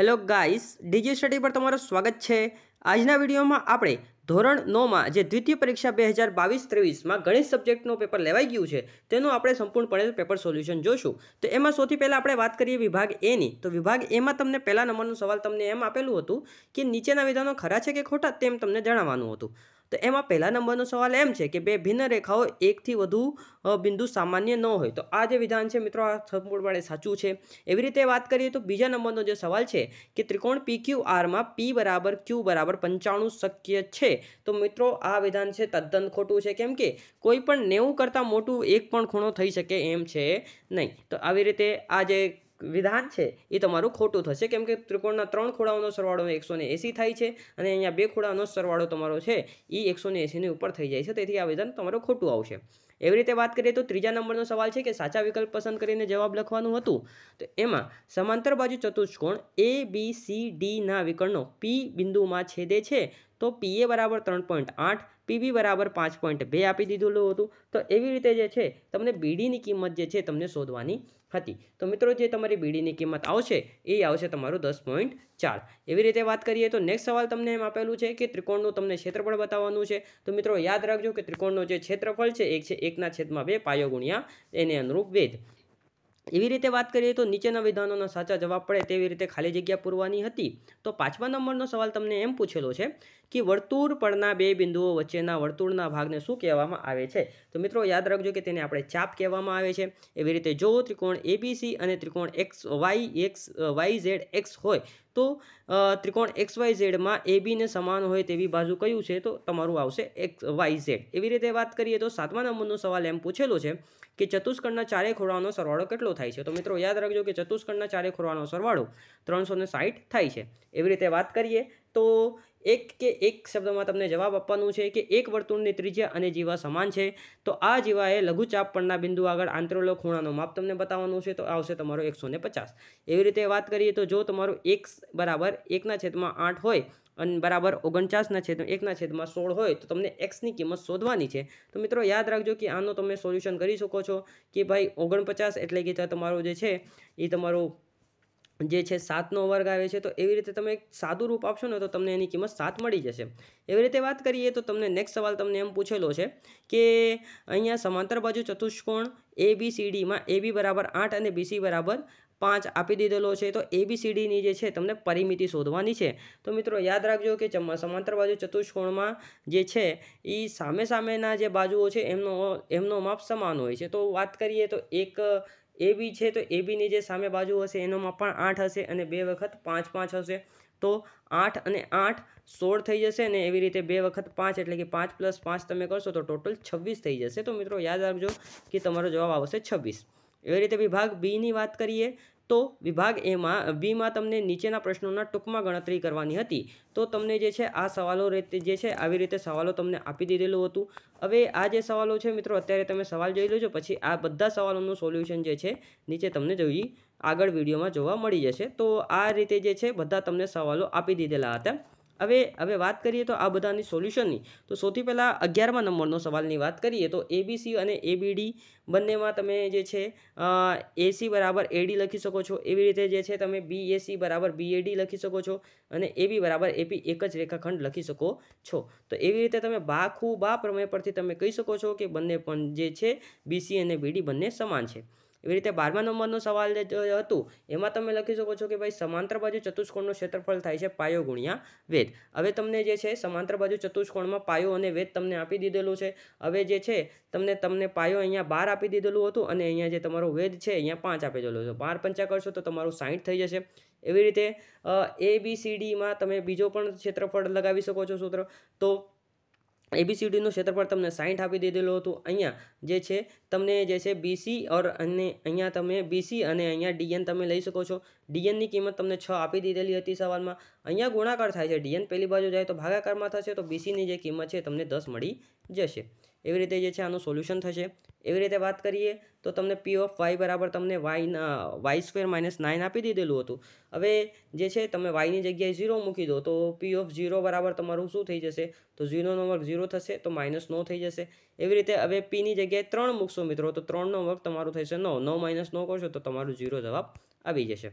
hello guys DG study પર તમારું સ્વાગત છે આજના વિડીયોમાં આપણે ધોરણ નોમાં જે દ્વિતીય પરીક્ષા બે હજાર બાવીસ ત્રેવીસમાં ગણિત સબ્જેક્ટનું પેપર લેવાઈ ગયું છે તેનું આપણે સંપૂર્ણપણે પેપર સોલ્યુશન જોશું તો એમાં સૌથી પહેલાં આપણે વાત કરીએ વિભાગ એની તો વિભાગ એમાં તમને પહેલા નંબરનો સવાલ તમને એમ આપેલું હતું કે નીચેના વિધાનો ખરા છે કે ખોટા તેમ તમને જણાવવાનું હતું તો એમાં પહેલા નંબરનો સવાલ એમ છે કે બે ભિન્ન રેખાઓ એકથી વધુ બિંદુ સામાન્ય ન હોય તો આ જે વિધાન છે મિત્રો આ સંપૂર્ણપણે સાચું છે એવી રીતે વાત કરીએ તો બીજા નંબરનો જે સવાલ છે કે ત્રિકોણ પી ક્યુ આરમાં પી બરાબર ક્યુ બરાબર પંચાણું શક્ય છે તો મિત્રો આ વિધાન છે તદ્દન ખોટું છે કેમ કે કોઈ પણ નેવું કરતાં મોટું એક પણ ખૂણો થઈ શકે એમ છે નહીં તો આવી રીતે આ જે વિધાન છે એ તમારું ખોટું થશે કેમ કે ત્રિકોણના ત્રણ ખૂણાઓનો સરવાળો એકસો એંસી થાય છે અને અહીંયા બે ખૂણાનો સરવાળો તમારો છે એ એકસો ને ઉપર થઈ જાય છે તેથી આ વિધાન તમારું ખોટું આવશે એવી રીતે વાત કરીએ તો ત્રીજા નંબરનો સવાલ છે કે સાચા વિકલ્પ પસંદ કરીને જવાબ લખવાનું હતું તો એમાં સમાંતર બાજુ ચતુષ્કોણ એ બી સી ડીના વિકર્ણો પી બિંદુમાં છેદે છે તો પીએ બરાબર ત્રણ પોઈન્ટ આઠ પીબી બરાબર પાંચ પોઈન્ટ બે આપી દીધેલું હતું તો એવી રીતે જે છે તમને બીડીની કિંમત જે છે તમને શોધવાની હતી તો મિત્રો જે તમારી બીડીની કિંમત આવશે એ આવશે તમારું દસ પોઈન્ટ ચાર એવી રીતે વાત કરીએ તો નેક્સ્ટ સવાલ તમને એમ આપેલું છે કે ત્રિકોણનું તમને ક્ષેત્રફળ બતાવવાનું છે તો મિત્રો યાદ રાખજો કે ત્રિકોણનું જે ક્ષેત્રફળ છે એક છે એકના છેદમાં બે પાયો ગુણ્યા એને અનુરૂપ વેધ એવી રીતે વાત કરીએ તો નીચેના વિધાનોના સાચા જવાબ પડે તેવી રીતે ખાલી જગ્યા પૂરવાની હતી તો પાંચમા નંબરનો સવાલ તમને એમ પૂછેલો છે કે વર્તુળ પરના બે બિંદુઓ વચ્ચેના વર્તુળના ભાગને શું કહેવામાં આવે છે તો મિત્રો યાદ રાખજો કે તેને આપણે ચાપ કહેવામાં આવે છે એવી રીતે જો ત્રિકોણ એબીસી અને ત્રિકોણ X Y X Y Z X હોય તો ત્રિકોણ એક્સ વાય ઝેડમાં એ બીને સમાન હોય તેવી બાજુ કયું છે તો તમારું આવશે એક્સ વાય ઝેડ એવી રીતે વાત કરીએ તો સાતમા નંબરનો સવાલ એમ પૂછેલો છે કે ચતુષ્કળના ચારે ખોરાનો સરવાળો કેટલો થાય છે તો મિત્રો યાદ રાખજો કે ચતુષ્કળના ચારે ખોરાનો સરવાળો ત્રણસો થાય છે એવી રીતે વાત કરીએ તો એક કે એક શબ્દમાં તમને જવાબ આપવાનું છે કે એક વર્તુળની ત્રિજ્યા અને જીવા સમાન છે તો આ જીવાએ લઘુચાપ પરના બિંદુ આગળ આંતરલો ખૂણાનો માપ તમને બતાવવાનું છે તો આવશે તમારો એકસો પચાસ એવી રીતે વાત કરીએ તો જો તમારો એક બરાબર એકના છેદમાં આઠ હોય અને બરાબર ઓગણચાસના છેદમાં એકના છેદમાં સોળ હોય તો તમને એક્સની કિંમત શોધવાની છે તો મિત્રો યાદ રાખજો કે આનો તમે સોલ્યુશન કરી શકો છો કે ભાઈ ઓગણપચાસ એટલે કે તમારું જે છે એ તમારો જે છે સાતનો વર્ગ આવે છે તો એવી રીતે તમે એક સાદું રૂપ આપશો ને તો તમને એની કિંમત સાત મળી જશે એવી રીતે વાત કરીએ તો તમને નેક્સ્ટ સવાલ તમને એમ પૂછેલો છે કે અહીંયા સમાંતર બાજુ ચતુષ્કોણ એ બી સી ડીમાં એ બી બરાબર આઠ અને બીસી બરાબર પાંચ આપી દીધેલો છે તો એબીસીડીની જે છે તમને પરિમિતિ શોધવાની છે તો મિત્રો યાદ રાખજો કે ચમ સમાંતર બાજુ ચતુષ્કોણમાં જે છે એ સામે સામેના જે બાજુઓ છે એમનો એમનો માપ સમાન હોય છે તો વાત કરીએ તો એક એબી છે તો એબીની જે સામે બાજુ હશે એનોમાં પણ આઠ હશે અને બે વખત પાંચ પાંચ હશે તો આઠ અને આઠ સોળ થઈ જશે અને એવી રીતે બે વખત પાંચ એટલે કે પાંચ પ્લસ પાંચ તમે કરશો તો ટોટલ છવ્વીસ થઈ જશે તો મિત્રો યાદ રાખજો કે તમારો જવાબ આવશે છવ્વીસ એવી રીતે વિભાગ બીની વાત કરીએ તો વિભાગ એમાં બીમાં તમને નીચેના પ્રશ્નોના ટૂંકમાં ગણતરી કરવાની હતી તો તમને જે છે આ સવાલો રીતે જે છે આવી રીતે સવાલો તમને આપી દીધેલું હતું હવે આ જે સવાલો છે મિત્રો અત્યારે તમે સવાલ જોઈ લેજો પછી આ બધા સવાલોનું સોલ્યુશન જે છે નીચે તમને જોઈ આગળ વિડીયોમાં જોવા મળી જશે તો આ રીતે જે છે બધા તમને સવાલો આપી દીધેલા હતા હવે હવે વાત કરીએ તો આ બધાની સોલ્યુશનની તો સૌથી પહેલાં અગિયારમાં નંબરનો સવાલની વાત કરીએ તો એબીસી અને એબીડી બંનેમાં તમે જે છે એસી બરાબર એડી લખી શકો છો એવી રીતે જે છે તમે બી એસી બરાબર બીએડી લખી શકો છો અને એબી બરાબર એપી એક જ રેખાખંડ લખી શકો છો તો એવી રીતે તમે બા ખૂબ બા પ્રમેય પરથી તમે કહી શકો છો કે બંને પણ જે છે બીસી અને બીડી બંને સમાન છે એવી રીતે બારમા નંબરનો સવાલ જે હતું એમાં તમે લખી શકો છો કે ભાઈ સમાંતર બાજુ ચતુષ્કોણનું ક્ષેત્રફળ થાય છે પાયો ગુણ્યા વેદ હવે તમને જે છે સમાંતર બાજુ ચતુષ્કોણમાં પાયો અને વેદ તમને આપી દીધેલું છે હવે જે છે તમને તમને પાયો અહીંયા બાર આપી દીધેલું હતું અને અહીંયા જે તમારો વેદ છે અહીંયા પાંચ આપી દીધેલો છે બાર પંચા કરશો તો તમારું સાઠ થઈ જશે એવી રીતે એ બી સી ડીમાં તમે બીજો પણ ક્ષેત્રફળ લગાવી શકો છો સૂત્ર તો એબીસીડીનું ક્ષેત્રફળ તમને સાહીઠ આપી દીધેલું હતું અહીંયા જે છે તમને જે છે બીસી ઓર અને અહીંયા તમે બીસી અને અહીંયા ડીએન તમે લઈ શકો છો ડીએનની કિંમત તમને છ આપી દીધેલી હતી સવાલમાં અહીંયા ગુણાકાર થાય છે ડીએન પહેલી બાજુ જાય તો ભાગાકારમાં થશે તો બીસીની જે કિંમત છે તમને દસ મળી જશે એવી રીતે જે છે આનું સોલ્યુશન થશે એવી રીતે વાત કરીએ તો તમને પી ઓફ વાય બરાબર તમને વાયના વાય સ્ક્વેર માઇનસ નાઇન આપી દીધેલું હતું હવે જે છે તમે વાયની જગ્યાએ ઝીરો મૂકી દો તો પી ઓફ ઝીરો બરાબર તમારું શું થઈ જશે તો ઝીરોનો વર્ગ ઝીરો થશે તો માઇનસ નો થઈ જશે એવી રીતે હવે પીની જગ્યાએ ત્રણ મૂકશો મિત્રો તો ત્રણનો વર્ગ તમારું થશે નો નો માઇનસ નો કરશો તો તમારું ઝીરો જવાબ આવી જશે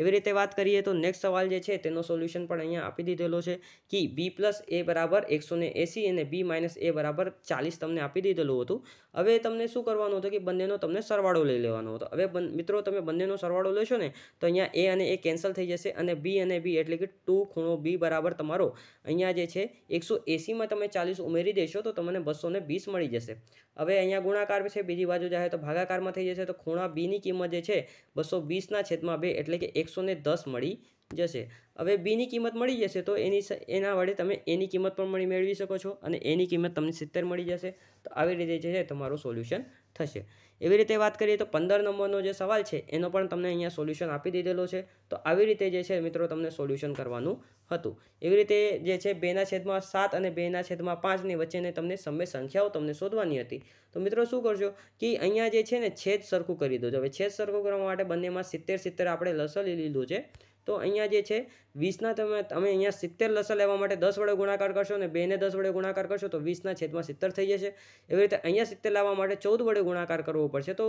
એવી રીતે વાત કરીએ તો નેક્સ્ટ સવાલ જે છે તેનો સોલ્યુશન પણ અહીંયા આપી દીધેલો છે કે બી પ્લસ એ બરાબર એકસો એંસી અને બી માઇનસ એ બરાબર ચાલીસ તમને આપી દીધેલું હતું હવે તમને શું કરવાનું હતું કે બંનેનો તમને સરવાળો લઈ લેવાનો હતો હવે મિત્રો તમે બંનેનો સરવાળો લેશો ને તો અહીંયા એ અને એ કેન્સલ થઈ જશે અને બી અને બી એટલે કે ટુ ખૂણો બી બરાબર તમારો અહીંયા જે છે એકસો એસીમાં તમે ચાલીસ ઉમેરી દેશો તો તમને બસો ને વીસ મળી જશે હવે અહીંયા ગુણાકાર છે બીજી બાજુ જાય તો ભાગાકારમાં થઈ જશે તો ખૂણા બીની કિંમત જે છે બસો વીસના છેદમાં બે એટલે કે એકસો દસ મળી જશે હવે બીની કિંમત મળી જશે તો એની એના વડે તમે એની કિંમત પણ મળી મેળવી શકો છો અને એની કિંમત તમને સિત્તેર મળી જશે તો આવી રીતે જે છે તમારું સોલ્યુશન થશે એવી રીતે વાત કરીએ તો પંદર નંબરનો જે સવાલ છે એનો પણ તમને અહીંયા સોલ્યુશન આપી દીધેલો છે તો આવી રીતે જે છે મિત્રો તમને સોલ્યુશન કરવાનું હતું એવી રીતે જે છે બેના છેદમાં સાત અને બેના છેદમાં પાંચની વચ્ચેને તમને સમય સંખ્યાઓ તમને શોધવાની હતી તો મિત્રો શું કરજો કે અહીંયા જે છે ને છેદ સરખું કરી દો હવે છેદ સરખું કરવા માટે બંનેમાં સિત્તેર સિત્તેર આપણે લસલી લીધું છે તો અહીંયા જે છે વીસના તમે તમે અહીંયા સિત્તેર લસા લેવા માટે દસ વડે ગુણાકાર કરશો ને બેને દસ વડે ગુણાકાર કરશો તો વીસના છેદમાં સિત્તેર થઈ જશે એવી રીતે અહીંયા સિત્તેર લાવવા માટે ચૌદ વડે ગુણાકાર કરવો પડશે તો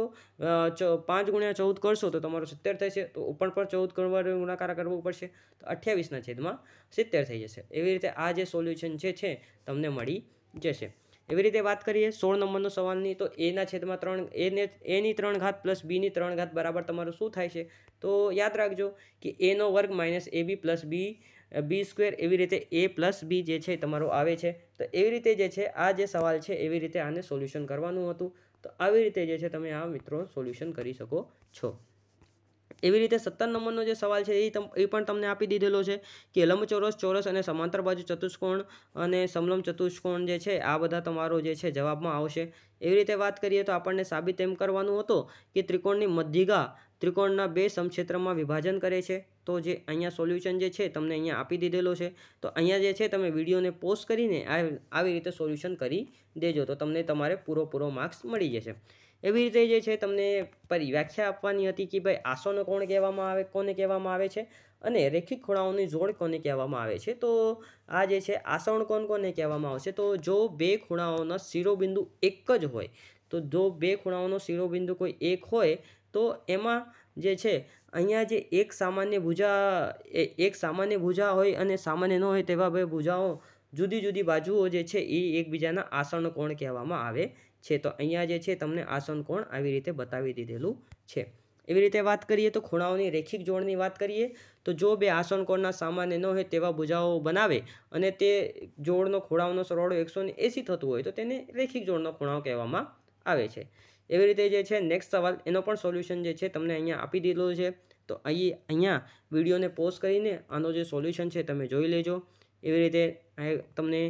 પાંચ ગુણ્યા ચૌદ કરશો તો તમારો સિત્તેર થશે તો ઉપર પણ ચૌદ વડે ગુણાકાર કરવો પડશે તો અઠ્યાવીસના છેદમાં સિત્તેર થઈ જશે એવી રીતે આ જે સોલ્યુશન જે છે તમને મળી જશે એવી રીતે વાત કરીએ સોળ નંબરનો સવાલની તો એના છેદમાં ત્રણ એને એની ત્રણ ઘાત પ્લસ બીની ત્રણ ઘાત બરાબર તમારું શું થાય છે તો યાદ રાખજો કે એનો વર્ગ minus A B plus B B square એવી રીતે એ પ્લસ બી જે છે તમારો આવે છે તો એવી રીતે જે છે આ જે સવાલ છે એવી રીતે આને સોલ્યુશન કરવાનું હતું તો આવી રીતે જે છે તમે આ મિત્રો સોલ્યુશન કરી શકો છો એવી રીતે સત્તર નંબરનો જે સવાલ છે એ એ પણ તમને આપી દીધેલો છે કે લંબચોરસ ચોરસ અને સમાંતર બાજુ ચતુષ્કોણ અને સમલમ ચતુષ્કોણ જે છે આ બધા તમારો જે છે જવાબમાં આવશે એવી રીતે વાત કરીએ તો આપણને સાબિત એમ કરવાનું હતો કે ત્રિકોણની મધ્યિકા ત્રિકોણના બે સમક્ષેત્રમાં વિભાજન કરે છે તો જે અહીંયા સોલ્યુશન જે છે તમને અહીંયા આપી દીધેલો છે તો અહીંયા જે છે તમે વિડીયોને પોસ્ટ કરીને આવી રીતે સોલ્યુશન કરી દેજો તો તમને તમારે પૂરો માર્ક્સ મળી જશે એવી રીતે જે છે તમને વ્યાખ્યા આપવાની હતી કે ભાઈ આસોનો કોણ કહેવામાં આવે કોને કહેવામાં આવે છે અને રેખિત ખૂણાઓની જોડ કોને કહેવામાં આવે છે તો આ જે છે આસણ કોણ કોને કહેવામાં આવશે તો જો બે ખૂણાઓના શિરોબિંદુ એક જ હોય તો જો બે ખૂણાઓનો શિરોબિંદુ કોઈ એક હોય તો એમાં જે છે અહીંયા જે એક સામાન્ય ભુજા એક સામાન્ય ભુજા હોય અને સામાન્ય ન હોય તેવા બે ભુજાઓ જુદી જુદી બાજુઓ જે છે એ એકબીજાના આસન કોણ કહેવામાં આવે છે તો અહીંયા જે છે તમને આસન કોણ આવી રીતે બતાવી દીધેલું છે એવી રીતે વાત કરીએ તો ખૂણાઓની રેખિક જોડની વાત કરીએ તો જો બે આસન કોણના સામાન્ય ન હોય તેવા ભુજાઓ બનાવે અને તે જોડનો ખૂણાઓનો સરવાળો એકસો એંસી થતું હોય તો તેને રેખિક જોડનો ખૂણાઓ કહેવામાં આવે છે એવી રીતે જે છે નેક્સ્ટ સવાલ એનો પણ સોલ્યુશન જે છે તમને અહીંયા આપી દીધેલું છે તો અહીં અહીંયા વિડીયોને પોઝ કરીને આનો જે સોલ્યુશન છે તમે જોઈ લેજો એવી રીતે તમને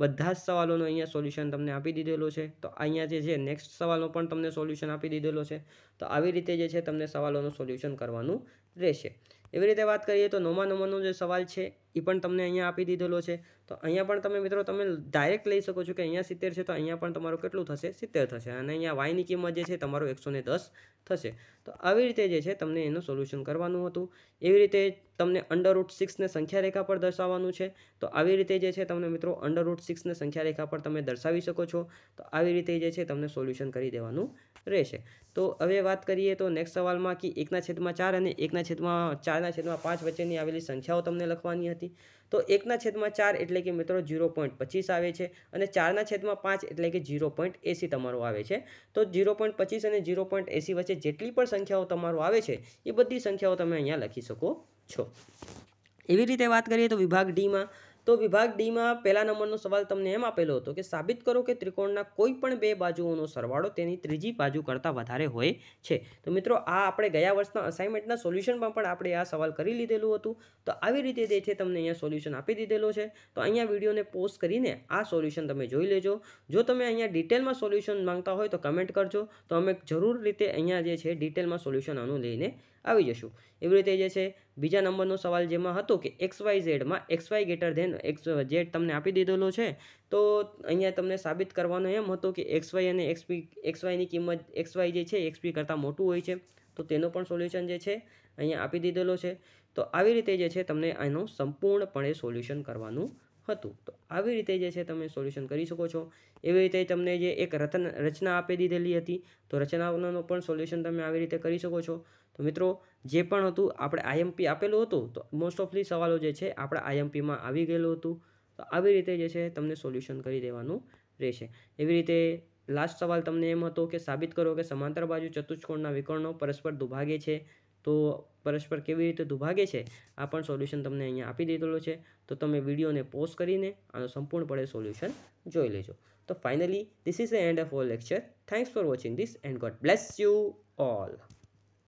બધા જ સવાલોનો અહીંયા સોલ્યુશન તમને આપી દીધેલો છે તો અહીંયા જે છે નેક્સ્ટ સવાલનો પણ તમને સોલ્યુશન આપી દીધેલો છે તો આવી રીતે જે છે તમને સવાલોનું સોલ્યુશન કરવાનું રહેશે એવી રીતે વાત કરીએ તો નોમા નોમાનો જે સવાલ છે એ પણ તમને અહીંયા આપી દીધેલો છે તો અહીંયા પણ તમે મિત્રો તમે ડાયરેક્ટ લઈ શકો છો કે અહીંયા સિત્તેર છે તો અહીંયા પણ તમારું કેટલું થશે સિત્તેર થશે અને અહીંયા વાયની કિંમત જે છે તમારું એકસો દસ થશે તો આવી રીતે જે છે તમને એનું સોલ્યુશન કરવાનું હતું એવી રીતે તમને અંડરરૂટ સિક્સને સંખ્યા રેખા પર દર્શાવવાનું છે તો આવી રીતે જે છે તમને મિત્રો અંડરરૂટ સિક્સને સંખ્યા રેખા પર તમે દર્શાવી શકો છો તો આવી રીતે જે છે તમને સોલ્યુશન કરી દેવાનું રહેશે તો હવે વાત કરીએ તો નેક્સ્ટ સવાલમાં કે એકના છેદમાં ચાર અને એકના છેદમાં ચારના છેદમાં પાંચ વચ્ચેની આવેલી સંખ્યાઓ તમને લખવાની હતી તો એકના છેદમાં ચાર એટલે કે મિત્રો ઝીરો પોઈન્ટ પચીસ આવે છે અને ચારના છેદમાં પાંચ એટલે કે ઝીરો પોઈન્ટ એસી તમારો આવે છે તો ઝીરો પોઈન્ટ પચીસ અને ઝીરો પોઈન્ટ એસી વચ્ચે જેટલી પણ સંખ્યાઓ તમારો આવે છે એ બધી સંખ્યાઓ તમે અહીંયા લખી શકો છો એવી રીતે વાત કરીએ તો વિભાગ ડીમાં તો વિભાગ ડીમાં પહેલા નંબરનો સવાલ તમને એમ આપેલો હતો કે સાબિત કરો કે ત્રિકોણના કોઈ પણ બે બાજુઓનો સરવાળો તેની ત્રીજી બાજુ કરતાં વધારે હોય છે તો મિત્રો આ આપણે ગયા વર્ષના અસાઇનમેન્ટના સોલ્યુશનમાં પણ આપણે આ સવાલ કરી લીધેલું હતું તો આવી રીતે જે છે તમને અહીંયા સોલ્યુશન આપી દીધેલો છે તો અહીંયા વિડીયોને પોસ્ટ કરીને આ સોલ્યુશન તમે જોઈ લેજો જો તમે અહીંયા ડિટેલમાં સોલ્યુશન માંગતા હોય તો કમેન્ટ કરજો તો અમે જરૂર રીતે અહીંયા જે છે ડિટેલમાં સોલ્યુશન આનું લઈને આવી જશું એવી રીતે જે છે બીજા નંબરનો સવાલ જેમાં હતો કે એક્સ વાય ઝેડમાં X Y greater than X Z તમને આપી દીધેલો છે તો અહીંયા તમને સાબિત કરવાનો એમ હતો કે એક્સ વાય અને એક્સપી એક્સ વાયની કિંમત એક્સ વાય જે છે એક્સપી કરતાં મોટું હોય છે તો તેનો પણ સોલ્યુશન જે છે અહીંયા આપી દીધેલો છે તો આવી રીતે જે છે તમને આનું સંપૂર્ણપણે સોલ્યુશન કરવાનું હતું તો આવી રીતે જે છે તમે સોલ્યુશન કરી શકો છો એવી રીતે તમને જે એક રતન રચના આપી દીધેલી હતી તો રચનાઓનો પણ સોલ્યુશન તમે આવી રીતે કરી શકો છો તો મિત્રો જે પણ હતું આપણે આઈએમપી આપેલું હતું તો મોસ્ટ ઓફલી સવાલો જે છે આપણા આઈએમપીમાં આવી ગયેલું હતું તો આવી રીતે જે છે તમને સોલ્યુશન કરી દેવાનું રહેશે એવી રીતે લાસ્ટ સવાલ તમને એમ હતો કે સાબિત કરો કે સમાંતર બાજુ ચતુષ્કોણના વિકર્ણો પરસ્પર દુભાગે છે તો પરસ્પર કેવી રીતે દુભાગે છે આ પણ સોલ્યુશન તમને અહીંયા આપી દીધેલું છે તો તમે વિડીયોને પોઝ કરીને આનું સંપૂર્ણપણે સોલ્યુશન જોઈ લેજો તો finally this is end of all lecture thanks for watching this and God bless you all